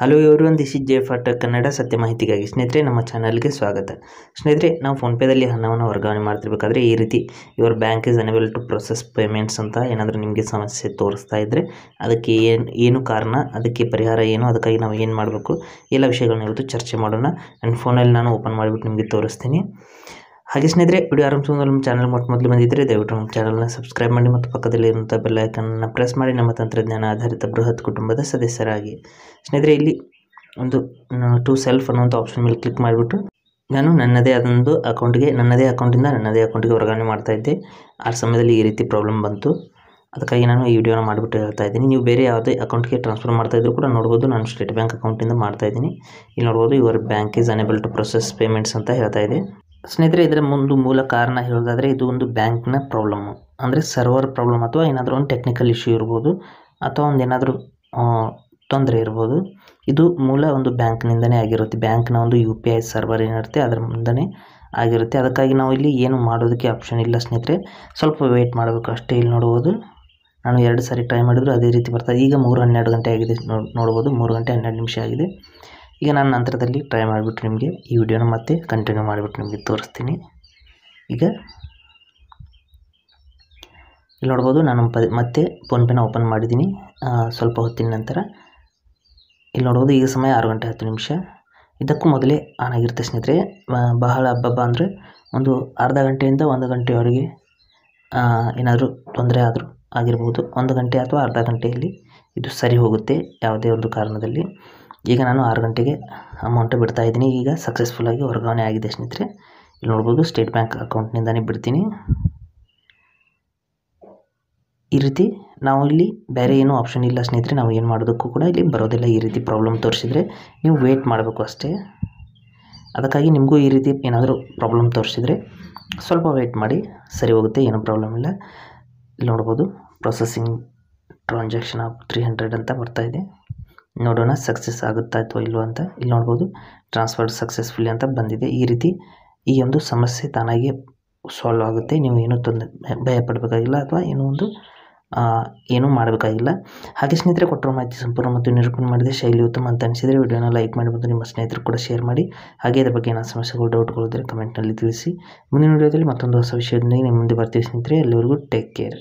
hello ಇವರು ಒಂದು is J ಫಾಟ Kannada ಸತ್ಯ ಮಾಹಿತಿಗಾಗಿ ಸ್ನೇಹಿತರೆ ನಮ್ಮ ಚಾನಲ್ಗೆ ಸ್ವಾಗತ ಸ್ನೇಹಿತರೆ ನಾವು ಫೋನ್ಪೇದಲ್ಲಿ ಹಣವನ್ನು ವರ್ಗಾವಣೆ ಮಾಡ್ತಿರ್ಬೇಕಾದ್ರೆ ಈ ರೀತಿ your bank is unable to process payments ಅಂತ ಏನಾದರೂ ನಿಮಗೆ ಸಮಸ್ಯೆ ತೋರಿಸ್ತಾ ಇದ್ದರೆ ಅದಕ್ಕೆ ಏನು ಏನು ಕಾರಣ ಅದಕ್ಕೆ ಪರಿಹಾರ ಏನು ಅದಕ್ಕಾಗಿ ನಾವು ಏನು ಮಾಡಬೇಕು ಎಲ್ಲ ವಿಷಯಗಳನ್ನ ಇವತ್ತು ಚರ್ಚೆ ಮಾಡೋಣ ನನ್ನ ಫೋನಲ್ಲಿ ನಾನು ಓಪನ್ ಮಾಡಿಬಿಟ್ಟು ನಿಮಗೆ ತೋರಿಸ್ತೀನಿ ಹಾಗೆ ಸ್ನೇಹಿತರೆ ವಿಡಿಯೋ ಆರಂಭಿಸುವ ನಮ್ಮ ಚಾನಲ್ ಮೊಟ್ಟ ಮೊದಲು ಬಂದಿದ್ದರೆ ದಯವಿಟ್ಟು ನಮ್ಮ ಚಾನಲ್ನ ಸಬ್ಸ್ಕ್ರೈಬ್ ಮಾಡಿ ಮತ್ತು ಪಕ್ಕದಲ್ಲಿ ಇರುವಂಥ ಬೆಲ್ಲೈಕನ್ನ ಪ್ರೆಸ್ ಮಾಡಿ ನಮ್ಮ ತಂತ್ರಜ್ಞಾನ ಆಧಾರಿತ ಬೃಹತ್ ಕುಟುಂಬದ ಸದಸ್ಯರಾಗಿ ಸ್ನೇಹಿತರೆ ಇಲ್ಲಿ ಒಂದು ಟು ಸೆಲ್ಫ್ ಅನ್ನೋಂಥ ಆಪ್ಷನ್ ಮೇಲೆ ಕ್ಲಿಕ್ ಮಾಡಿಬಿಟ್ಟು ನಾನು ನನ್ನದೇ ಅದೊಂದು ಅಕೌಂಟ್ಗೆ ನನ್ನದೇ ಅಕೌಂಟಿಂದ ನನ್ನದೇ ಅಕೌಂಟ್ಗೆ ವರ್ಗಾವಣೆ ಇದ್ದೆ ಆ ಸಮಯದಲ್ಲಿ ಈ ರೀತಿ ಪ್ರಾಬ್ಲಮ್ ಬಂತು ಅದಕ್ಕಾಗಿ ನಾನು ಈ ವಿಡಿಯೋನ ಮಾಡಿಬಿಟ್ಟು ಹೇಳ್ತಾ ಇದ್ದೀನಿ ನೀವು ಬೇರೆ ಯಾವುದೇ ಅಕೌಂಟ್ಗೆ ಟ್ರಾನ್ಸ್ಫರ್ ಮಾಡ್ತಾ ಇದ್ರು ಕೂಡ ನೋಡ್ಬೋದು ನಾನು ಸ್ಟೇಟ್ ಬ್ಯಾಂಕ್ ಅಕೌಂಟಿಂದ ಮಾಡ್ತಾ ಇದ್ದೀನಿ ಇಲ್ಲಿ ನೋಡ್ಬೋದು your bank is unable to process payments ಅಂತ ಹೇಳ್ತಾ ಇದೆ ಸ್ನೇಹಿತರೆ ಇದರ ಮುಂದೆ ಮೂಲ ಕಾರಣ ಹೇಳೋದಾದರೆ ಇದು ಒಂದು ಬ್ಯಾಂಕ್ನ ಪ್ರಾಬ್ಲಮ್ ಅಂದರೆ ಸರ್ವರ್ ಪ್ರಾಬ್ಲಮ್ ಅಥವಾ ಏನಾದರೂ ಒಂದು ಟೆಕ್ನಿಕಲ್ ಇಶ್ಯೂ ಇರ್ಬೋದು ಅಥವಾ ಒಂದು ಏನಾದರೂ ತೊಂದರೆ ಇರ್ಬೋದು ಇದು ಮೂಲ ಒಂದು ಬ್ಯಾಂಕ್ನಿಂದನೇ ಆಗಿರುತ್ತೆ ಬ್ಯಾಂಕ್ನ ಒಂದು ಯು ಪಿ ಐ ಸರ್ವರ್ ಏನಿರುತ್ತೆ ಅದರ ಮುಂದೆನೇ ಆಗಿರುತ್ತೆ ಅದಕ್ಕಾಗಿ ನಾವು ಇಲ್ಲಿ ಏನು ಮಾಡೋದಕ್ಕೆ ಆಪ್ಷನ್ ಇಲ್ಲ ಸ್ನೇಹಿತರೆ ಸ್ವಲ್ಪ ವೆಯ್ಟ್ ಮಾಡಬೇಕು ಅಷ್ಟೇ ಇಲ್ಲಿ ನೋಡ್ಬೋದು ನಾನು ಎರಡು ಸಾರಿ ಟ್ರೈ ಮಾಡಿದ್ರು ಅದೇ ರೀತಿ ಬರ್ತದೆ ಈಗ ಮೂರು ಹನ್ನೆರಡು ಗಂಟೆ ಆಗಿದೆ ನೋಡ್ಬೋದು ಮೂರು ಗಂಟೆ ಹನ್ನೆರಡು ನಿಮಿಷ ಆಗಿದೆ ಈಗ ನಾನು ನಂತರದಲ್ಲಿ ಟ್ರೈ ಮಾಡಿಬಿಟ್ಟು ನಿಮಗೆ ಈ ವಿಡಿಯೋನ ಮತ್ತೆ ಕಂಟಿನ್ಯೂ ಮಾಡಿಬಿಟ್ಟು ನಿಮಗೆ ತೋರಿಸ್ತೀನಿ ಈಗ ಇಲ್ಲಿ ನೋಡ್ಬೋದು ನಾನು ಪ ಮತ್ತೆ ಫೋನ್ಪೇನ ಓಪನ್ ಮಾಡಿದ್ದೀನಿ ಸ್ವಲ್ಪ ಹೊತ್ತಿನ ನಂತರ ಇಲ್ಲಿ ನೋಡ್ಬೋದು ಈಗ ಸಮಯ ಆರು ಗಂಟೆ ಹತ್ತು ನಿಮಿಷ ಇದಕ್ಕೂ ಮೊದಲೇ ಆನ್ ಆಗಿರುತ್ತೆ ಸ್ನೇಹಿತರೆ ಬಹಳ ಹಬ್ಬ ಅಂದರೆ ಒಂದು ಅರ್ಧ ಗಂಟೆಯಿಂದ ಒಂದು ಗಂಟೆಯವರೆಗೆ ಏನಾದರೂ ತೊಂದರೆ ಆದರೂ ಆಗಿರ್ಬೋದು ಒಂದು ಗಂಟೆ ಅಥವಾ ಅರ್ಧ ಗಂಟೆಯಲ್ಲಿ ಇದು ಸರಿ ಹೋಗುತ್ತೆ ಯಾವುದೇ ಒಂದು ಕಾರಣದಲ್ಲಿ ಈಗ ನಾನು ಆರು ಗಂಟೆಗೆ ಅಮೌಂಟ್ ಬಿಡ್ತಾ ಇದ್ದೀನಿ ಈಗ ಸಕ್ಸಸ್ಫುಲ್ಲಾಗಿ ವರ್ಗಾವಣೆ ಆಗಿದೆ ಸ್ನೇಹಿತರೆ ಇಲ್ಲಿ ನೋಡ್ಬೋದು ಸ್ಟೇಟ್ ಬ್ಯಾಂಕ್ ಅಕೌಂಟ್ನಿಂದನೇ ಬಿಡ್ತೀನಿ ಈ ರೀತಿ ನಾವು ಇಲ್ಲಿ ಬೇರೆ ಏನೂ ಆಪ್ಷನ್ ಇಲ್ಲ ಸ್ನೇಹಿತರೆ ನಾವು ಏನು ಮಾಡೋದಕ್ಕೂ ಕೂಡ ಇಲ್ಲಿ ಬರೋದಿಲ್ಲ ಈ ರೀತಿ ಪ್ರಾಬ್ಲಮ್ ತೋರಿಸಿದರೆ ನೀವು ವೇಟ್ ಮಾಡಬೇಕು ಅಷ್ಟೇ ಅದಕ್ಕಾಗಿ ನಿಮಗೂ ಈ ರೀತಿ ಏನಾದರೂ ಪ್ರಾಬ್ಲಮ್ ತೋರಿಸಿದರೆ ಸ್ವಲ್ಪ ವೇಟ್ ಮಾಡಿ ಸರಿ ಹೋಗುತ್ತೆ ಏನೂ ಪ್ರಾಬ್ಲಮ್ ಇಲ್ಲ ಇಲ್ಲಿ ನೋಡ್ಬೋದು processing transaction of three hundred ಅಂತ ಬರ್ತಾಯಿದೆ ನೋಡೋಣ ಸಕ್ಸಸ್ ಆಗುತ್ತಾ ಅಥವಾ ಇಲ್ವೋ ಅಂತ ಇಲ್ಲಿ ನೋಡ್ಬೋದು ಟ್ರಾನ್ಸ್ಫರ್ ಸಕ್ಸಸ್ಫುಲಿ ಅಂತ ಬಂದಿದೆ ಈ ರೀತಿ ಈ ಒಂದು ಸಮಸ್ಯೆ ತಾನಾಗಿಯೇ ಸಾಲ್ವ್ ಆಗುತ್ತೆ ನೀವು ಏನೂ ತೊಂದರೆ ಭಯಪಡಬೇಕಾಗಿಲ್ಲ ಅಥವಾ ಏನೋ ಒಂದು ಏನೂ ಮಾಡಬೇಕಾಗಿಲ್ಲ ಹಾಗೆ ಸ್ನೇಹಿತರೆ ಕೊಟ್ಟರು ಮಾಹಿತಿ ಸಂಪೂರ್ಣ ಮತ್ತು ನಿರೂಪಣೆ ಮಾಡಿದೆ ಶೈಲಿ ಉತ್ತಮ ಅಂತ ಅನಿಸಿದರೆ ವಿಡಿಯೋನ ಲೈಕ್ ಬಂದು ನಿಮ್ಮ ಸ್ನೇಹಿತರು ಕೂಡ ಶೇರ್ ಮಾಡಿ ಹಾಗೆ ಇದರ ಬಗ್ಗೆ ಏನೋ ಸಮಸ್ಯೆಗಳು ಡೌಟ್ಗಳಿದ್ದರೆ ಕಮೆಂಟ್ನಲ್ಲಿ ತಿಳಿಸಿ ಮುಂದಿನ ವಿಡಿಯೋದಲ್ಲಿ ಮತ್ತೊಂದು ಹೊಸ ವಿಷಯದೊಂದಿಗೆ ನಿಮ್ಮ ಮುಂದೆ ಬರ್ತೀವಿ ಸ್ನೇಹಿತರೆ ಎಲ್ಲರಿಗೂ ಟೇಕ್ ಕೇರ್